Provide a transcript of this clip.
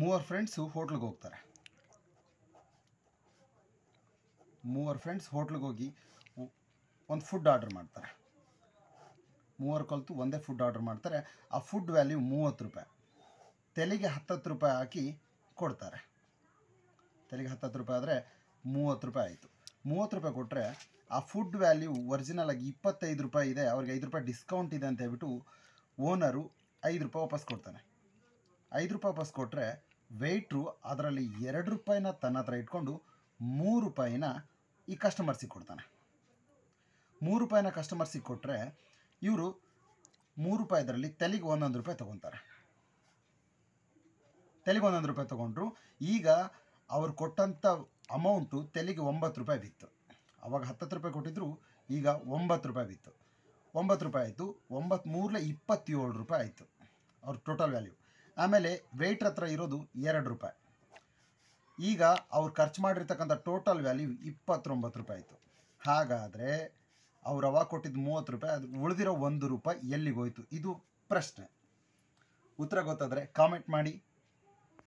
ಮೂವರು ಫ್ರೆಂಡ್ಸು ಹೋಟ್ಲಿಗೆ ಹೋಗ್ತಾರೆ ಮೂವರು ಫ್ರೆಂಡ್ಸ್ ಹೋಟ್ಲಿಗೆ ಹೋಗಿ ಒಂದು ಫುಡ್ ಆರ್ಡರ್ ಮಾಡ್ತಾರೆ ಮೂವರು ಕಲಿತು ಒಂದೇ ಫುಡ್ ಆರ್ಡರ್ ಮಾಡ್ತಾರೆ ಆ ಫುಡ್ ವ್ಯಾಲ್ಯೂ ಮೂವತ್ತು ರೂಪಾಯಿ ತೆಲಿಗೆ ಹತ್ತತ್ತು ರೂಪಾಯಿ ಹಾಕಿ ಕೊಡ್ತಾರೆ ತೆಲಿಗೆ ಹತ್ತತ್ತು ರೂಪಾಯಿ ಆದರೆ ಮೂವತ್ತು ರೂಪಾಯಿ ಆಯಿತು ಮೂವತ್ತು ರೂಪಾಯಿ ಕೊಟ್ಟರೆ ಆ ಫುಡ್ ವ್ಯಾಲ್ಯೂ ಒರಿಜಿನಲ್ ಆಗಿ ಇಪ್ಪತ್ತೈದು ರೂಪಾಯಿ ಇದೆ ಅವ್ರಿಗೆ ಐದು ರೂಪಾಯಿ ಡಿಸ್ಕೌಂಟ್ ಇದೆ ಅಂತ ಹೇಳ್ಬಿಟ್ಟು ಓನರು ಐದು ರೂಪಾಯಿ ವಾಪಸ್ ಕೊಡ್ತಾನೆ ಐದು ರೂಪಾಯಿ ಬಸ್ ಕೊಟ್ಟರೆ ವೆಯ್ಟ್ರು ಅದರಲ್ಲಿ ಎರಡು ರೂಪಾಯಿನ ತನ್ನ ಹತ್ರ ಇಟ್ಕೊಂಡು ಮೂರು ರೂಪಾಯಿನ ಈ ಕಸ್ಟಮರ್ಸಿಗೆ ಕೊಡ್ತಾನೆ ಮೂರು ರೂಪಾಯಿನ ಕಸ್ಟಮರ್ಸಿಗೆ ಕೊಟ್ಟರೆ ಇವರು ಮೂರು ರೂಪಾಯಿ ಅದರಲ್ಲಿ ತಲೆಗೆ ಒಂದೊಂದು ರೂಪಾಯಿ ತೊಗೊತಾರೆ ತೆಲಿಗೆ ಒಂದೊಂದು ರೂಪಾಯಿ ತೊಗೊಂಡ್ರು ಈಗ ಅವರು ಕೊಟ್ಟಂಥ ಅಮೌಂಟು ತೆಲಿಗೆ ಒಂಬತ್ತು ರೂಪಾಯಿ ಬಿತ್ತು ಅವಾಗ ಹತ್ತತ್ತು ರೂಪಾಯಿ ಕೊಟ್ಟಿದ್ರು ಈಗ ಒಂಬತ್ತು ರೂಪಾಯಿ ಬಿತ್ತು ಒಂಬತ್ತು ರೂಪಾಯಿ ಆಯಿತು ಒಂಬತ್ತು ಮೂರಲೇ ಇಪ್ಪತ್ತೇಳು ರೂಪಾಯಿ ಆಯಿತು ಅವ್ರ ಟೋಟಲ್ ವ್ಯಾಲ್ಯೂ ಆಮೇಲೆ ವೆಯ್ಟ್ರ್ ಹತ್ರ ಇರೋದು ಎರಡು ರೂಪಾಯಿ ಈಗ ಅವ್ರು ಖರ್ಚು ಮಾಡಿರ್ತಕ್ಕಂಥ ಟೋಟಲ್ ವ್ಯಾಲ್ಯೂ ಇಪ್ಪತ್ತೊಂಬತ್ತು ರೂಪಾಯಿ ಆಯಿತು ಹಾಗಾದರೆ ಅವ್ರು ಅವಾಗ ಕೊಟ್ಟಿದ್ದು ಮೂವತ್ತು ರೂಪಾಯಿ ಅದು ಉಳಿದಿರೋ ಒಂದು ರೂಪಾಯಿ ಎಲ್ಲಿಗೋಯ್ತು ಇದು ಪ್ರಶ್ನೆ ಉತ್ತರ ಗೊತ್ತಾದರೆ ಕಾಮೆಂಟ್ ಮಾಡಿ